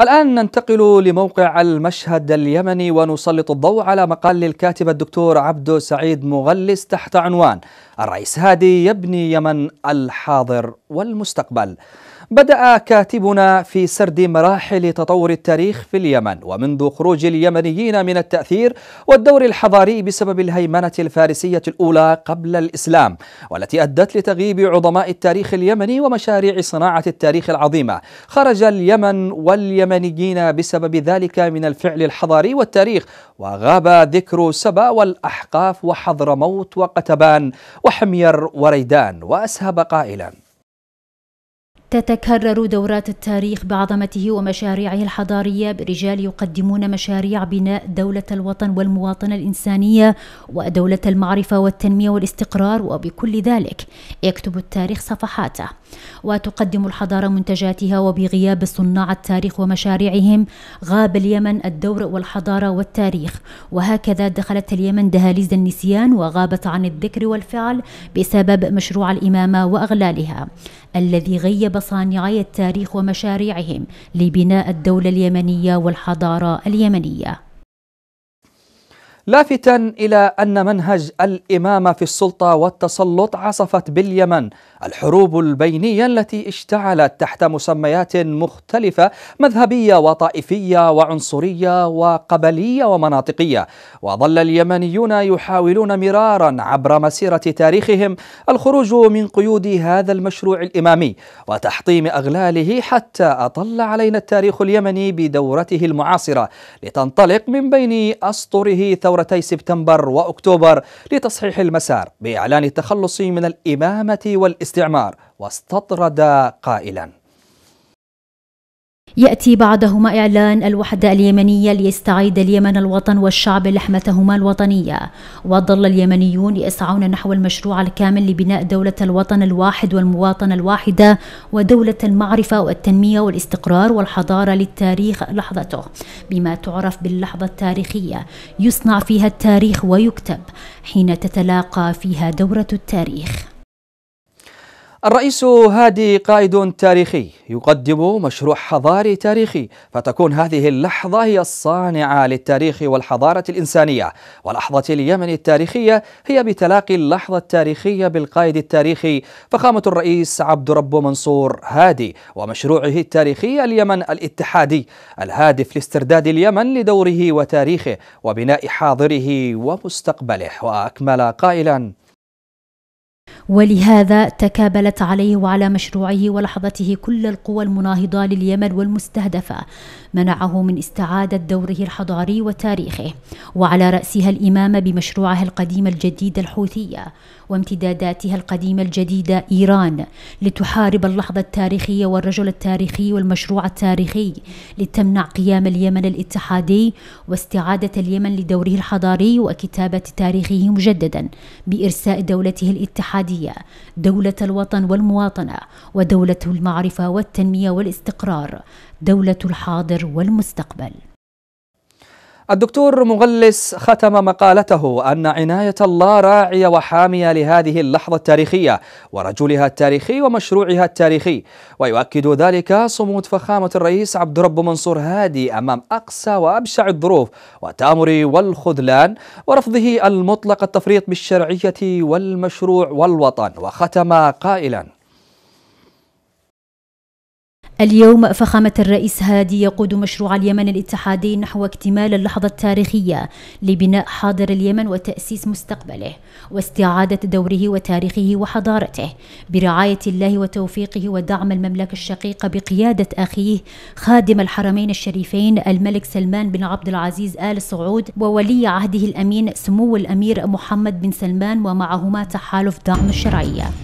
الآن ننتقل لموقع المشهد اليمني ونسلط الضوء على مقال للكاتب الدكتور عبد سعيد مغلس تحت عنوان الرئيس هادي يبني يمن الحاضر والمستقبل بدأ كاتبنا في سرد مراحل تطور التاريخ في اليمن ومنذ خروج اليمنيين من التأثير والدور الحضاري بسبب الهيمنة الفارسية الأولى قبل الإسلام والتي أدت لتغييب عظماء التاريخ اليمني ومشاريع صناعة التاريخ العظيمة خرج اليمن واليمنيين بسبب ذلك من الفعل الحضاري والتاريخ وغاب ذكر سبا والأحقاف وحضرموت وقتبان وحمير وريدان وأسهب قائلاً تتكرر دورات التاريخ بعظمته ومشاريعه الحضارية برجال يقدمون مشاريع بناء دولة الوطن والمواطنة الإنسانية ودولة المعرفة والتنمية والاستقرار وبكل ذلك يكتب التاريخ صفحاته وتقدم الحضارة منتجاتها وبغياب صناع التاريخ ومشاريعهم غاب اليمن الدور والحضارة والتاريخ وهكذا دخلت اليمن دهاليز النسيان وغابت عن الذكر والفعل بسبب مشروع الإمامة وأغلالها الذي غيب وصانعي التاريخ ومشاريعهم لبناء الدولة اليمنية والحضارة اليمنية لافتا الى ان منهج الامامه في السلطه والتسلط عصفت باليمن الحروب البينيه التي اشتعلت تحت مسميات مختلفه مذهبيه وطائفيه وعنصريه وقبليه ومناطقيه وظل اليمنيون يحاولون مرارا عبر مسيره تاريخهم الخروج من قيود هذا المشروع الامامي وتحطيم اغلاله حتى اطل علينا التاريخ اليمني بدورته المعاصره لتنطلق من بين اسطره ثورة ثورتي سبتمبر وأكتوبر لتصحيح المسار بإعلان التخلص من الإمامة والاستعمار واستطرد قائلاً يأتي بعدهما إعلان الوحدة اليمنية ليستعيد اليمن الوطن والشعب لحمتهما الوطنية وظل اليمنيون يسعون نحو المشروع الكامل لبناء دولة الوطن الواحد والمواطنة الواحدة ودولة المعرفة والتنمية والاستقرار والحضارة للتاريخ لحظته بما تعرف باللحظة التاريخية يصنع فيها التاريخ ويكتب حين تتلاقى فيها دورة التاريخ الرئيس هادي قائد تاريخي يقدم مشروع حضاري تاريخي فتكون هذه اللحظة هي الصانعة للتاريخ والحضارة الإنسانية ولحظة اليمن التاريخية هي بتلاقي اللحظة التاريخية بالقائد التاريخي فخامة الرئيس عبد رب منصور هادي ومشروعه التاريخي اليمن الاتحادي الهادف لاسترداد اليمن لدوره وتاريخه وبناء حاضره ومستقبله وأكمل قائلاً ولهذا تكابلت عليه وعلى مشروعه ولحظته كل القوى المناهضة لليمن والمستهدفة منعه من استعادة دوره الحضاري وتاريخه وعلى رأسها الإمامة بمشروعها القديم الجديد الحوثية وامتداداتها القديمة الجديدة إيران لتحارب اللحظة التاريخية والرجل التاريخي والمشروع التاريخي لتمنع قيام اليمن الاتحادي واستعادة اليمن لدوره الحضاري وكتابة تاريخه مجددا بإرساء دولته الاتحادية السعودية دولة الوطن والمواطنة ودولة المعرفة والتنمية والاستقرار دولة الحاضر والمستقبل الدكتور مغلس ختم مقالته أن عناية الله راعية وحامية لهذه اللحظة التاريخية ورجلها التاريخي ومشروعها التاريخي ويؤكد ذلك صمود فخامة الرئيس عبد رب منصور هادي أمام أقسى وأبشع الظروف والتآمر والخذلان ورفضه المطلق التفريط بالشرعية والمشروع والوطن وختم قائلاً اليوم فخامة الرئيس هادي يقود مشروع اليمن الاتحادي نحو اكتمال اللحظة التاريخية لبناء حاضر اليمن وتأسيس مستقبله واستعادة دوره وتاريخه وحضارته برعاية الله وتوفيقه ودعم المملكة الشقيقة بقيادة أخيه خادم الحرمين الشريفين الملك سلمان بن عبد العزيز آل سعود وولي عهده الأمين سمو الأمير محمد بن سلمان ومعهما تحالف دعم الشرعية